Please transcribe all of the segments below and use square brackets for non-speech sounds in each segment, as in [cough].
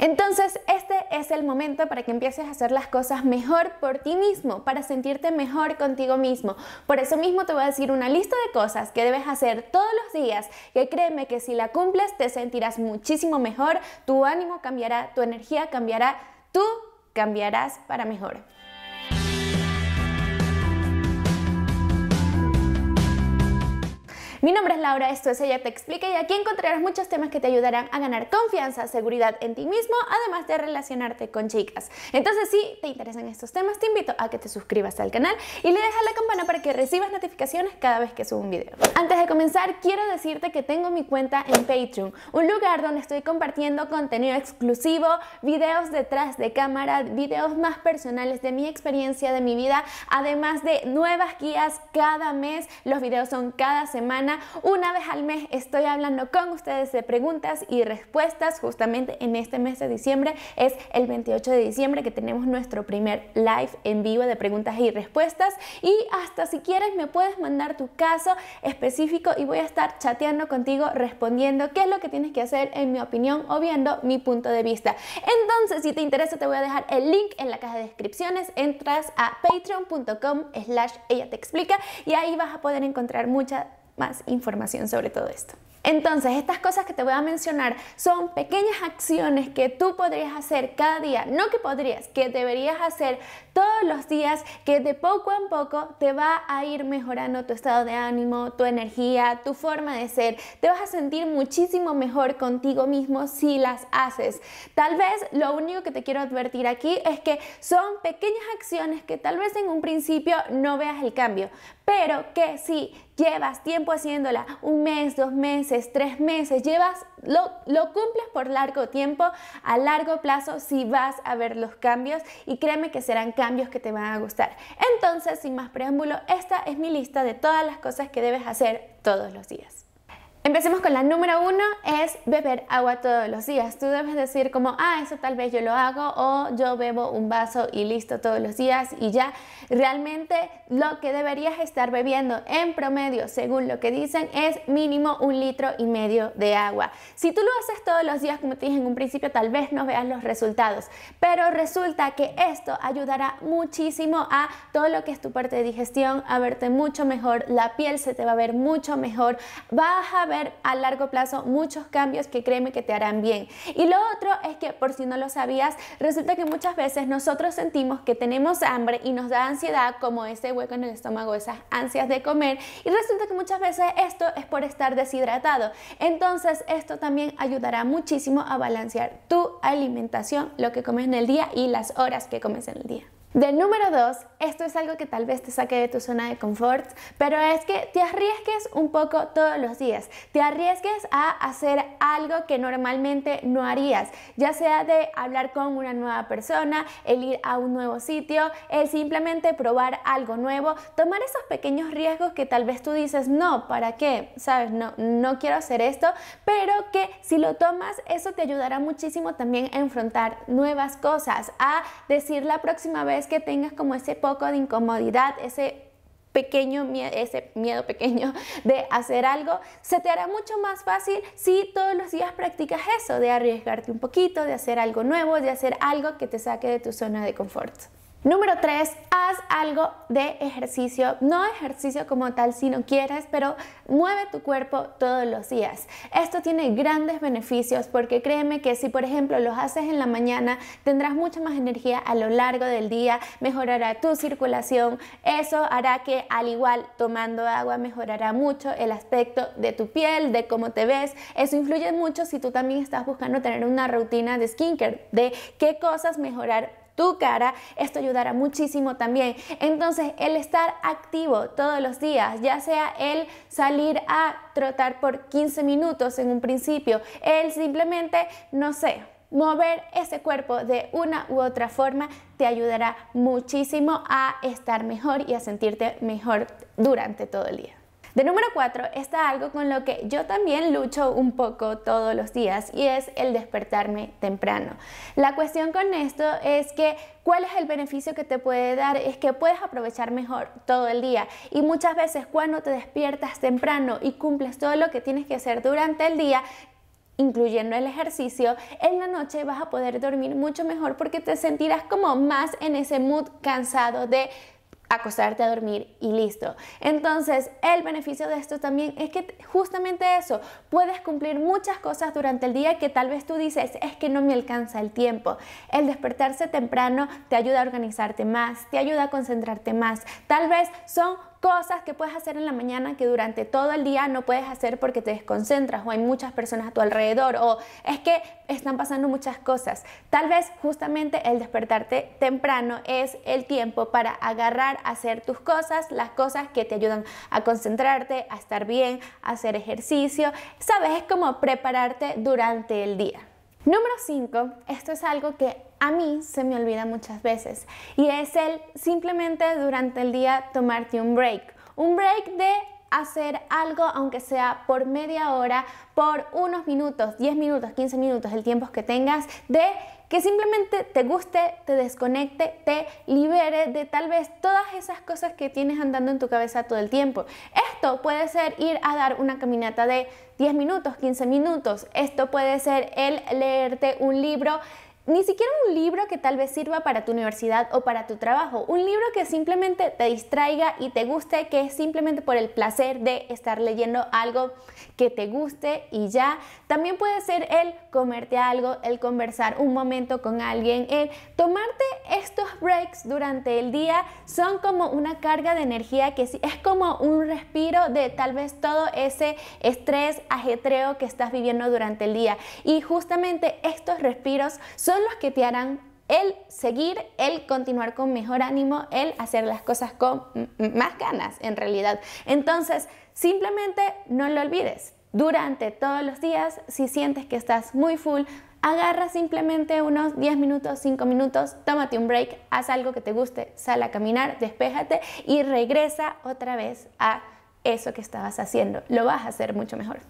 Entonces, este es el momento para que empieces a hacer las cosas mejor por ti mismo, para sentirte mejor contigo mismo. Por eso mismo te voy a decir una lista de cosas que debes hacer todos los días, que créeme que si la cumples te sentirás muchísimo mejor, tu ánimo cambiará, tu energía cambiará, tú cambiarás para mejor. Mi nombre es Laura, esto es Ella Te Explica y aquí encontrarás muchos temas que te ayudarán a ganar confianza, seguridad en ti mismo, además de relacionarte con chicas. Entonces, si te interesan estos temas, te invito a que te suscribas al canal y le dejas la campana para que recibas notificaciones cada vez que subo un video. Antes de comenzar, quiero decirte que tengo mi cuenta en Patreon, un lugar donde estoy compartiendo contenido exclusivo, videos detrás de cámara, videos más personales de mi experiencia, de mi vida, además de nuevas guías cada mes, los videos son cada semana una vez al mes estoy hablando con ustedes de preguntas y respuestas. Justamente en este mes de diciembre es el 28 de diciembre que tenemos nuestro primer live en vivo de preguntas y respuestas. Y hasta si quieres me puedes mandar tu caso específico y voy a estar chateando contigo respondiendo qué es lo que tienes que hacer en mi opinión o viendo mi punto de vista. Entonces, si te interesa, te voy a dejar el link en la caja de descripciones. Entras a patreon.com slash ella te explica y ahí vas a poder encontrar muchas más información sobre todo esto. Entonces, estas cosas que te voy a mencionar son pequeñas acciones que tú podrías hacer cada día, no que podrías, que deberías hacer todos los días, que de poco en poco te va a ir mejorando tu estado de ánimo, tu energía, tu forma de ser. Te vas a sentir muchísimo mejor contigo mismo si las haces. Tal vez lo único que te quiero advertir aquí es que son pequeñas acciones que tal vez en un principio no veas el cambio, pero que si llevas tiempo haciéndola, un mes, dos meses, tres meses, llevas, lo, cumples por largo tiempo, a largo plazo si vas a ver los cambios y créeme que serán cambios que te van a gustar. Entonces, sin más preámbulo, esta es mi lista de todas las cosas que debes hacer todos los días. Empecemos con la número uno, es beber agua todos los días. Tú debes decir como, ah, eso tal vez yo lo hago o yo bebo un vaso y listo todos los días y ya. Realmente lo que deberías estar bebiendo en promedio, según lo que dicen, es mínimo un litro y medio de agua. Si tú lo haces todos los días, como te dije en un principio, tal vez no veas los resultados, pero resulta que esto ayudará muchísimo a todo lo que es tu parte de digestión, a verte mucho mejor, la piel se te va a ver mucho mejor, baja a largo plazo muchos cambios que créeme que te harán bien. Y lo otro es que, por si no lo sabías, resulta que muchas veces nosotros sentimos que tenemos hambre y nos da ansiedad, como ese hueco en el estómago, esas ansias de comer. Y resulta que muchas veces esto es por estar deshidratado. Entonces, esto también ayudará muchísimo a balancear tu alimentación, lo que comes en el día y las horas que comes en el día. De número dos, esto es algo que tal vez te saque de tu zona de confort, pero es que te arriesgues un poco todos los días, te arriesgues a hacer algo que normalmente no harías, ya sea de hablar con una nueva persona, el ir a un nuevo sitio, el simplemente probar algo nuevo, tomar esos pequeños riesgos que tal vez tú dices, no, ¿para qué? ¿Sabes? No, no quiero hacer esto, pero que si lo tomas, eso te ayudará muchísimo también a enfrentar nuevas cosas, a decir la próxima vez, que tengas como ese poco de incomodidad, ese pequeño ese miedo pequeño [laughs] de hacer algo, se te hará mucho más fácil si todos los días practicas eso, de arriesgarte un poquito, de hacer algo nuevo, de hacer algo que te saque de tu zona de confort. Número 3, haz algo de ejercicio, no ejercicio como tal si no quieres, pero mueve tu cuerpo todos los días. Esto tiene grandes beneficios porque créeme que si por ejemplo los haces en la mañana, tendrás mucha más energía a lo largo del día, mejorará tu circulación, eso hará que al igual tomando agua mejorará mucho el aspecto de tu piel, de cómo te ves, eso influye mucho si tú también estás buscando tener una rutina de skincare, de qué cosas mejorar tu cara, esto ayudará muchísimo también. Entonces, el estar activo todos los días, ya sea el salir a trotar por 15 minutos en un principio, el simplemente, no sé, mover ese cuerpo de una u otra forma te ayudará muchísimo a estar mejor y a sentirte mejor durante todo el día. De número 4 está algo con lo que yo también lucho un poco todos los días y es el despertarme temprano. La cuestión con esto es que cuál es el beneficio que te puede dar es que puedes aprovechar mejor todo el día y muchas veces cuando te despiertas temprano y cumples todo lo que tienes que hacer durante el día, incluyendo el ejercicio, en la noche vas a poder dormir mucho mejor porque te sentirás como más en ese mood cansado de acostarte a dormir y listo. Entonces, el beneficio de esto también es que justamente eso, puedes cumplir muchas cosas durante el día que tal vez tú dices, es que no me alcanza el tiempo. El despertarse temprano te ayuda a organizarte más, te ayuda a concentrarte más. Tal vez son cosas que puedes hacer en la mañana que durante todo el día no puedes hacer porque te desconcentras o hay muchas personas a tu alrededor o es que están pasando muchas cosas. Tal vez justamente el despertarte temprano es el tiempo para agarrar, a hacer tus cosas, las cosas que te ayudan a concentrarte, a estar bien, a hacer ejercicio. Sabes, es como prepararte durante el día. Número 5, esto es algo que a mí se me olvida muchas veces y es el simplemente durante el día tomarte un break. Un break de hacer algo, aunque sea por media hora, por unos minutos, 10 minutos, 15 minutos, el tiempo que tengas, de que simplemente te guste, te desconecte, te libere de tal vez todas esas cosas que tienes andando en tu cabeza todo el tiempo. Esto puede ser ir a dar una caminata de 10 minutos, 15 minutos, esto puede ser el leerte un libro ni siquiera un libro que tal vez sirva para tu universidad o para tu trabajo, un libro que simplemente te distraiga y te guste, que es simplemente por el placer de estar leyendo algo que te guste y ya. También puede ser el comerte algo, el conversar un momento con alguien, el tomarte estos breaks durante el día son como una carga de energía que es como un respiro de tal vez todo ese estrés, ajetreo que estás viviendo durante el día. Y justamente estos respiros son son los que te harán el seguir, el continuar con mejor ánimo, el hacer las cosas con más ganas en realidad. Entonces, simplemente no lo olvides. Durante todos los días, si sientes que estás muy full, agarra simplemente unos 10 minutos, 5 minutos, tómate un break, haz algo que te guste, sal a caminar, despéjate y regresa otra vez a eso que estabas haciendo. Lo vas a hacer mucho mejor.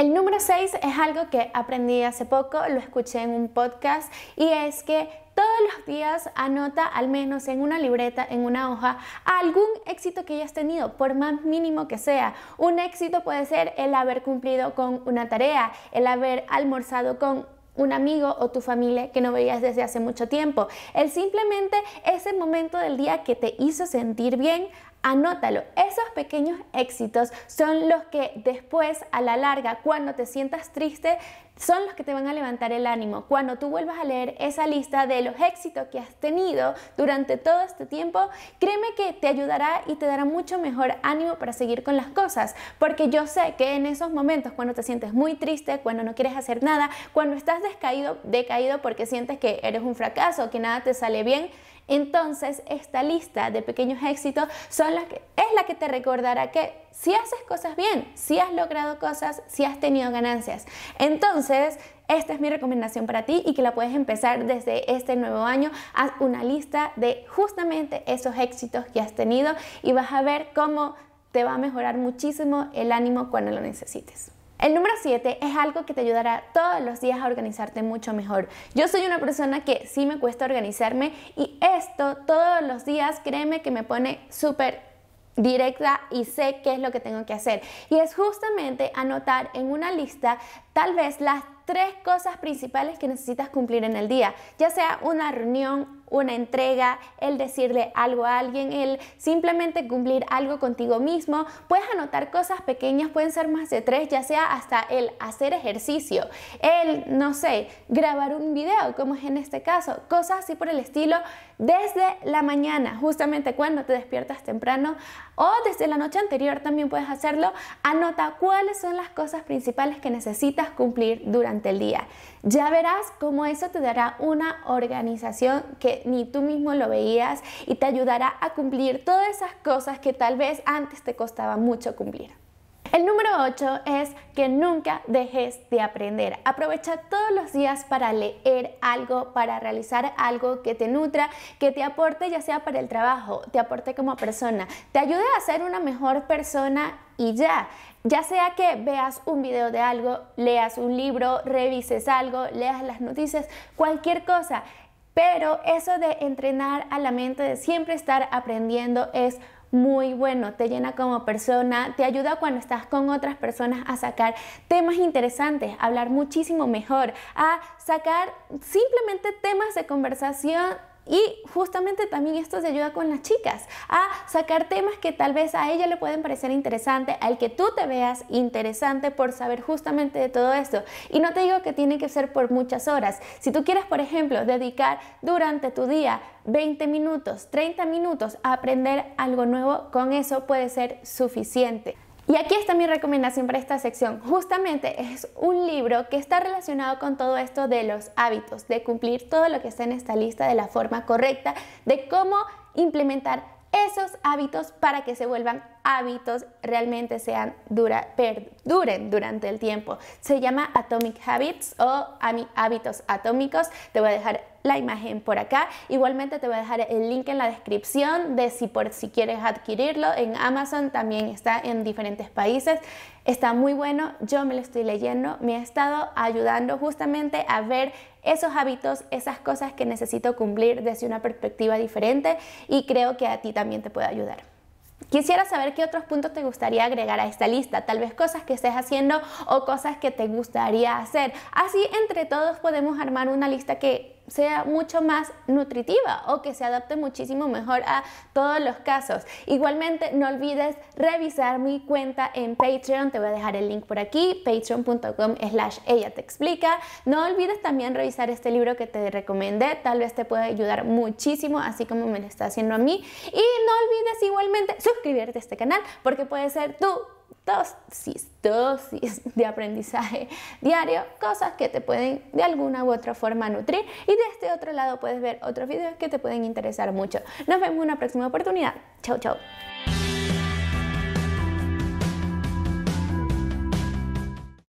El número 6 es algo que aprendí hace poco, lo escuché en un podcast y es que todos los días anota al menos en una libreta, en una hoja, algún éxito que hayas tenido, por más mínimo que sea. Un éxito puede ser el haber cumplido con una tarea, el haber almorzado con un amigo o tu familia que no veías desde hace mucho tiempo. El simplemente ese momento del día que te hizo sentir bien, Anótalo, esos pequeños éxitos son los que después a la larga, cuando te sientas triste, son los que te van a levantar el ánimo. Cuando tú vuelvas a leer esa lista de los éxitos que has tenido durante todo este tiempo, créeme que te ayudará y te dará mucho mejor ánimo para seguir con las cosas. Porque yo sé que en esos momentos, cuando te sientes muy triste, cuando no quieres hacer nada, cuando estás descaído, decaído porque sientes que eres un fracaso, que nada te sale bien, entonces, esta lista de pequeños éxitos es la que te recordará que si haces cosas bien, si has logrado cosas, si has tenido ganancias. Entonces, esta es mi recomendación para ti y que la puedes empezar desde este nuevo año. Haz una lista de justamente esos éxitos que has tenido y vas a ver cómo te va a mejorar muchísimo el ánimo cuando lo necesites. El número 7 es algo que te ayudará todos los días a organizarte mucho mejor. Yo soy una persona que sí me cuesta organizarme y esto todos los días, créeme que me pone súper directa y sé qué es lo que tengo que hacer. Y es justamente anotar en una lista tal vez las tres cosas principales que necesitas cumplir en el día, ya sea una reunión, una entrega, el decirle algo a alguien, el simplemente cumplir algo contigo mismo. Puedes anotar cosas pequeñas, pueden ser más de tres, ya sea hasta el hacer ejercicio, el, no sé, grabar un video, como es en este caso, cosas así por el estilo, desde la mañana, justamente cuando te despiertas temprano o desde la noche anterior también puedes hacerlo. Anota cuáles son las cosas principales que necesitas cumplir durante el día. Ya verás cómo eso te dará una organización que ni tú mismo lo veías y te ayudará a cumplir todas esas cosas que tal vez antes te costaba mucho cumplir. El número 8 es que nunca dejes de aprender. Aprovecha todos los días para leer algo, para realizar algo que te nutra, que te aporte ya sea para el trabajo, te aporte como persona, te ayude a ser una mejor persona y ya. Ya sea que veas un video de algo, leas un libro, revises algo, leas las noticias, cualquier cosa. Pero eso de entrenar a la mente, de siempre estar aprendiendo, es muy bueno, te llena como persona, te ayuda cuando estás con otras personas a sacar temas interesantes, a hablar muchísimo mejor, a sacar simplemente temas de conversación y justamente también esto te ayuda con las chicas a sacar temas que tal vez a ella le pueden parecer interesante, al que tú te veas interesante por saber justamente de todo esto. Y no te digo que tiene que ser por muchas horas. Si tú quieres, por ejemplo, dedicar durante tu día 20 minutos, 30 minutos a aprender algo nuevo, con eso puede ser suficiente. Y aquí está mi recomendación para esta sección. Justamente es un libro que está relacionado con todo esto de los hábitos, de cumplir todo lo que está en esta lista de la forma correcta, de cómo implementar esos hábitos para que se vuelvan hábitos realmente sean dura, perduren durante el tiempo. Se llama Atomic Habits o hábitos atómicos. Te voy a dejar la imagen por acá. Igualmente te voy a dejar el link en la descripción de si por si quieres adquirirlo en Amazon, también está en diferentes países. Está muy bueno, yo me lo estoy leyendo, me ha estado ayudando justamente a ver esos hábitos, esas cosas que necesito cumplir desde una perspectiva diferente y creo que a ti también te puede ayudar. Quisiera saber qué otros puntos te gustaría agregar a esta lista, tal vez cosas que estés haciendo o cosas que te gustaría hacer. Así entre todos podemos armar una lista que sea mucho más nutritiva o que se adapte muchísimo mejor a todos los casos. Igualmente, no olvides revisar mi cuenta en Patreon, te voy a dejar el link por aquí, patreon.com slash ella te explica. No olvides también revisar este libro que te recomendé, tal vez te pueda ayudar muchísimo, así como me lo está haciendo a mí. Y no olvides igualmente suscribirte a este canal porque puede ser tú dosis, dosis de aprendizaje diario, cosas que te pueden de alguna u otra forma nutrir y de este otro lado puedes ver otros videos que te pueden interesar mucho. Nos vemos en una próxima oportunidad. Chao, chao.